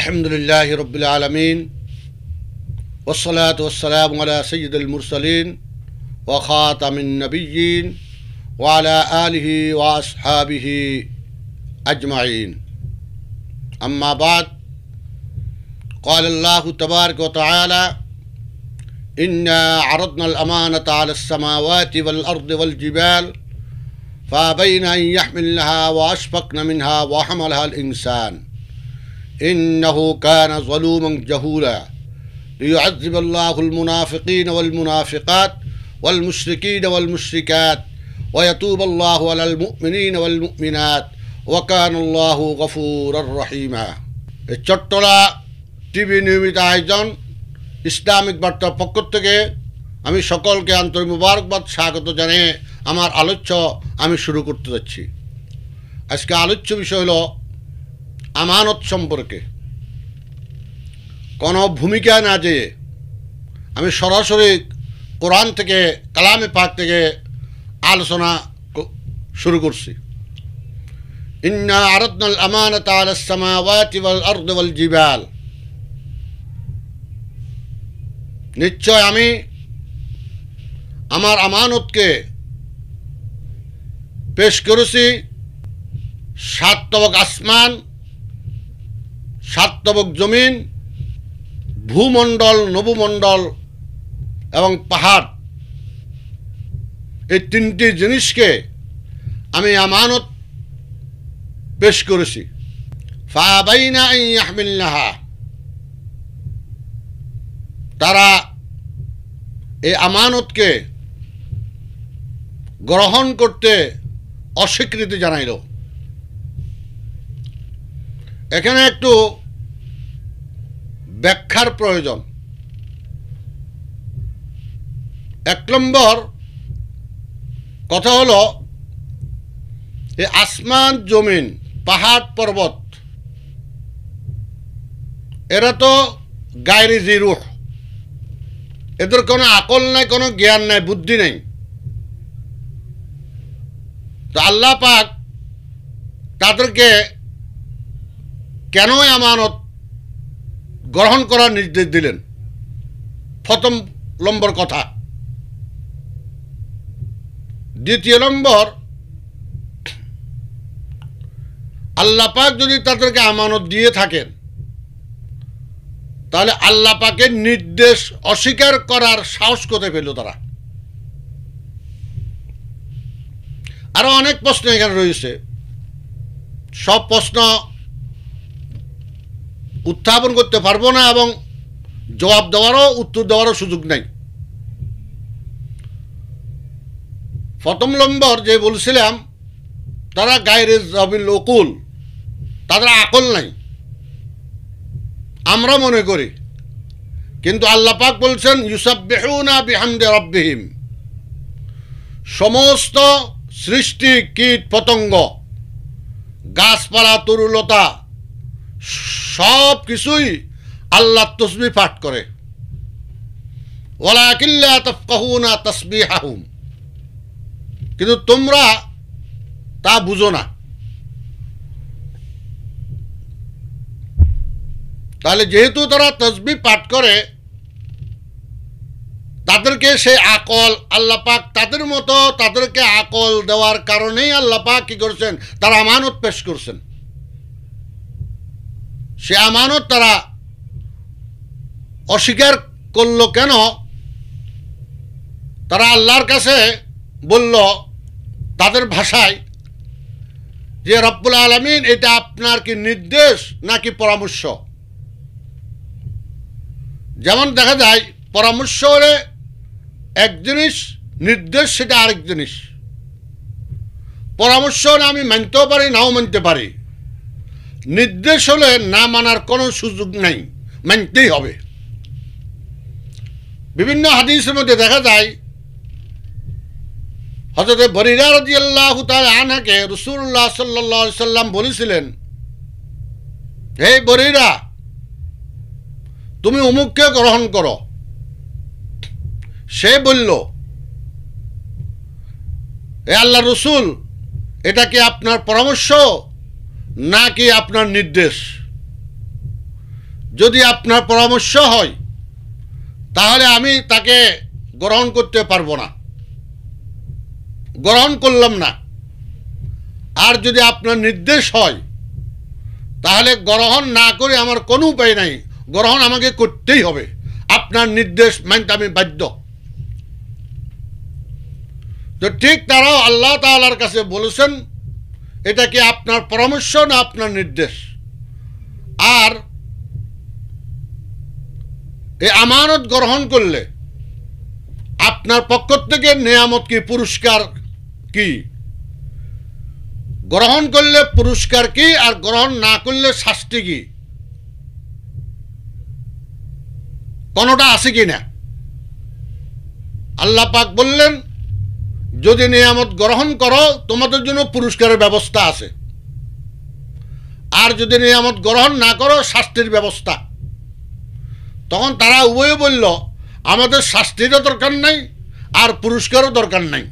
الحمد لله رب العالمين والصلاة والسلام على سيد المرسلين وخاتم النبيين وعلى آله وأصحابه أجمعين أما بعد قال الله تبارك وتعالى إنا عرضنا الأمانة على السماوات والأرض والجبال فأبين أن يحملنها وأشفقن منها وحملها الإنسان إنه كان ظلوما جهولا ليعذب الله المنافقين والمنافقات والمشركين والمشركات ويتوب الله على المؤمنين والمؤمنات وكان الله غفورا رحيما চট্টলা TV নিয়মিত আয়োজন Islamic বার্তার পক্ষ থেকে আমি সকলকে আন্তরিক মুবারকবাদ স্বাগত জানিয়ে আমার আলোচ্য আমি শুরু করতে যাচ্ছি আজকে আলোচ্য বিষয় হলো আমানত সম্পর্কে কোনো ভূমিকা না যে আমি সরাসরি কোরআন থেকে কালামে পাক থেকে আলোচনা শুরু করছি ইন্না আমানত আলাসমাওয়াতি ওয়াল জিবাল নিশ্চয় আমি আমার আমানতকে পেশ করেছি সাত তবক আসমান সাতবক জমিন ভূমণ্ডল নবমণ্ডল এবং পাহাড় এই তিনটি জিনিসকে আমি আমানত পেশ করেছি ফাবাইনা তারা এই আমানতকে গ্রহণ করতে অস্বীকৃতি জানাইল এখানে একটু ব্যাখ্যার প্রয়োজন এক নম্বর কথা হলো এই আসমান জমিন পাহাড় পর্বত এরা তো গায়ের জিরুহ এদের কোনো আকল নাই কোনো জ্ঞান নাই বুদ্ধি নাই তো আল্লাহ পাক তাদেরকে কেন আমানত গ্রহণ করার নির্দেশ দিলেন প্রথম নম্বর কথা দ্বিতীয় নম্বর আল্লাপাক যদি তাদেরকে আমানত দিয়ে থাকেন তাহলে আল্লাপাকে নির্দেশ অস্বীকার করার সাহস করতে পেল তারা আরও অনেক প্রশ্ন এখানে রয়েছে সব প্রশ্ন উত্থাপন করতে পারবো না এবং জবাব দেওয়ারও উত্তর দেওয়ারও সুযোগ নাই প্রথম নম্বর যে বলছিলাম তারা গায়ের জবিল লকুল তাদের আকল নাই আমরা মনে করি কিন্তু আল্লাপাক বলছেন ইউসাব বেহুনা বিহামদে রব্বিহিম সমস্ত সৃষ্টি কীট পতঙ্গ গাছপালা তরুলতা সব কিছুই আল্লাহ তসবি পাঠ করে তসবি হাহুম কিন্তু তোমরা তা বুঝো না তাহলে যেহেতু তারা তসবি পাঠ করে তাদেরকে সে আকল আল্লাহ পাক তাদের মতো তাদেরকে আকল দেওয়ার কারণেই আল্লাহ পাক কী করছেন তারা আমানত পেশ করছেন সে আমানত তারা অস্বীকার করল কেন তারা আল্লাহর কাছে বলল তাদের ভাষায় যে রব্বুল আলমিন এটা আপনার কি নির্দেশ নাকি পরামর্শ যেমন দেখা যায় পরামর্শ হলে এক জিনিস নির্দেশ সেটা আরেক জিনিস পরামর্শ হলে আমি মানতেও পারি নাও মানতে পারি নির্দেশ হলে না মানার কোনো সুযোগ নাই মানতেই হবে বিভিন্ন হাদিসের মধ্যে দেখা যায় হজরত বরিরা রাজিয়াল্লাহ তার আনহাকে রসুল্লাহ সাল্লি সাল্লাম বলেছিলেন হে বরিরা তুমি অমুককে গ্রহণ করো সে বলল এ আল্লাহ রসুল এটা কি আপনার পরামর্শ নাকি আপনার নির্দেশ যদি আপনার পরামর্শ হয় তাহলে আমি তাকে গ্রহণ করতে পারবো না গ্রহণ করলাম না আর যদি আপনার নির্দেশ হয় তাহলে গ্রহণ না করে আমার কোনো উপায় নাই গ্রহণ আমাকে করতেই হবে আপনার নির্দেশ মানতে আমি বাধ্য তো ঠিক তারাও আল্লাহ তালার কাছে বলেছেন এটা কি আপনার পরামর্শ না আপনার নির্দেশ আর এই আমানত গ্রহণ করলে আপনার পক্ষ থেকে নিয়ামত কি পুরস্কার কি গ্রহণ করলে পুরস্কার কি আর গ্রহণ না করলে শাস্তি কি কোনোটা আছে কি না আল্লাহ পাক বললেন যদি নিয়ামত গ্রহণ করো তোমাদের জন্য পুরস্কারের ব্যবস্থা আছে আর যদি নিয়ামত গ্রহণ না করো শাস্তির ব্যবস্থা তখন তারা উভয়ে বলল আমাদের শাস্তিরও দরকার নাই আর পুরস্কারও দরকার নাই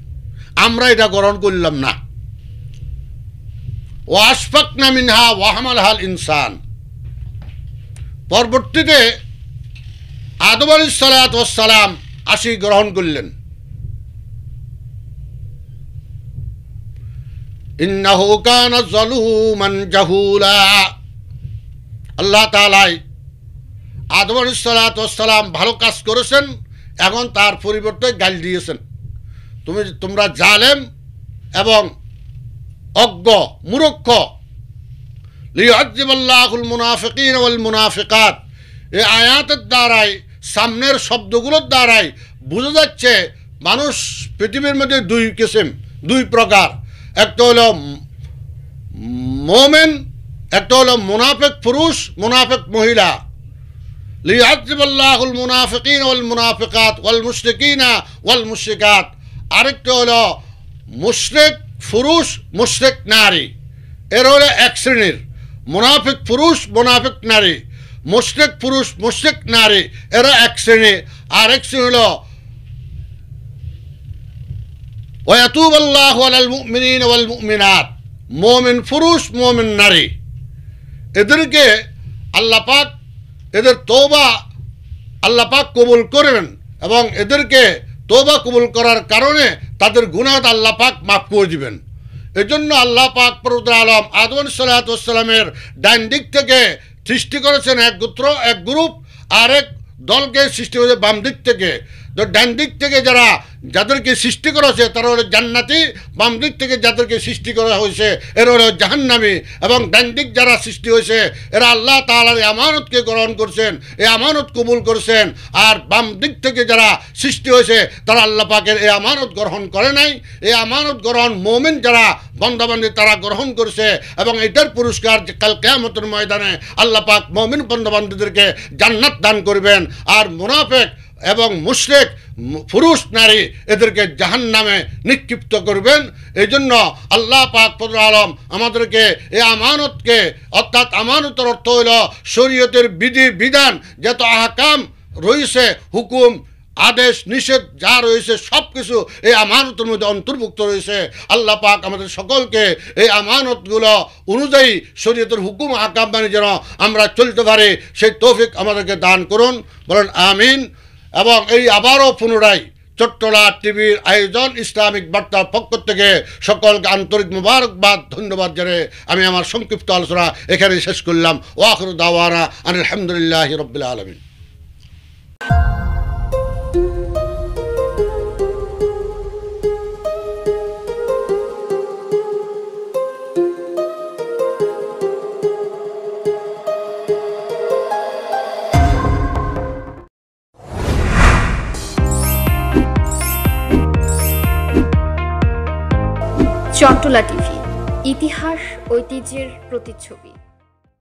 আমরা এটা গ্রহণ করলাম না ওয়াশফাক নামিনহা ওয়াহমাল হাল ইনসান পরবর্তীতে আদম আলী সালাত ওসালাম আসি গ্রহণ করলেন ইন্নাহু কানা জলুমান জাহুলা আল্লাহ তাআলাই আদম সালাম ভালো কাজ করেছেন এখন তার পরিবর্তে গাল দিয়েছেন তুমি তোমরা জালেম এবং অজ্ঞ মুরক্ষ লিয়াজিবাল্লাহুল মুনাফিকিন ওয়াল মুনাফিকাত এই আয়াতের দ্বারাই সামনের শব্দগুলোর দ্বারাই বোঝা যাচ্ছে মানুষ পৃথিবীর মধ্যে দুই কিসিম দুই প্রকার একটা হলো মোমেন একটা হলো মুনাফেক পুরুষ মুনাফেক মহিলা লিয়াজিব আল্লাহুল মুনাফিকিন ওয়াল মুনাফিকাত ওয়াল মুশরিকিনা ওয়াল মুশরিকাত আরেকটা হলো মুশরিক পুরুষ মুশরিক নারী এর হলো এক শ্রেণীর মুনাফিক পুরুষ মুনাফিক নারী মুশরিক পুরুষ মুশরিক নারী এরা এক শ্রেণী আর এক শ্রেণী হলো ওয়াতুব আল্লাহ আলাল মুমিনিন ওয়াল মুমিনাত মোমিন পুরুষ মোমিন নারী এদেরকে আল্লাহ পাক এদের তৌবা আল্লাহ পাক কবুল করবেন এবং এদেরকে তৌবা কবুল করার কারণে তাদের গুণাত আল্লাহ পাক মাফ করে দিবেন এজন্য আল্লাহ পাক পরুদ্র আলম আদম সাল্লাতামের ডাইন দিক থেকে সৃষ্টি করেছেন এক গোত্র এক গ্রুপ আরেক দলকে সৃষ্টি করেছে বাম দিক থেকে তো ডান দিক থেকে যারা যাদেরকে সৃষ্টি করা হয়েছে তারা হলো জান্নাতি বাম দিক থেকে যাদেরকে সৃষ্টি করা হয়েছে এরা হলো জাহান্নামি এবং ডান দিক যারা সৃষ্টি হয়েছে এরা আল্লাহ তালার আমানতকে গ্রহণ করছেন এ আমানত কবুল করছেন আর বাম দিক থেকে যারা সৃষ্টি হয়েছে তারা আল্লাহ পাকের এ আমানত গ্রহণ করে নাই এ আমানত গ্রহণ মোমেন যারা বন্ধবান্ধী তারা গ্রহণ করছে এবং এটার পুরস্কার কাল কেয়ামতের ময়দানে আল্লাহ পাক মোমিন বন্দাবান্ধীদেরকে জান্নাত দান করবেন আর মুনাফেক এবং মুশরেক পুরুষ নারী এদেরকে জাহান নামে নিক্ষিপ্ত করবেন এই জন্য আল্লাহ পাক ফজল আলম আমাদেরকে এই আমানতকে অর্থাৎ আমানতের অর্থ হইল শরীয়তের বিধি বিধান যত আহকাম রয়েছে হুকুম আদেশ নিষেধ যা রয়েছে সব কিছু এই আমানতের মধ্যে অন্তর্ভুক্ত রয়েছে আল্লাহ পাক আমাদের সকলকে এই আমানতগুলো অনুযায়ী শরীয়তের হুকুম আকাম মানে যেন আমরা চলতে পারি সেই তৌফিক আমাদেরকে দান করুন বলেন আমিন এবং এই আবারও পুনরায় চট্টলা টিভির আয়োজন ইসলামিক বার্তার পক্ষ থেকে সকলকে আন্তরিক মুবারকবাদ ধন্যবাদ জানে আমি আমার সংক্ষিপ্ত আলোচনা এখানে শেষ করলাম ওয়াকর দাওয়ানা আলহামদুলিল্লাহ রবিল্লা আলমিন অটলা টিভি ইতিহাস ঐতিহ্যের প্রতিচ্ছবি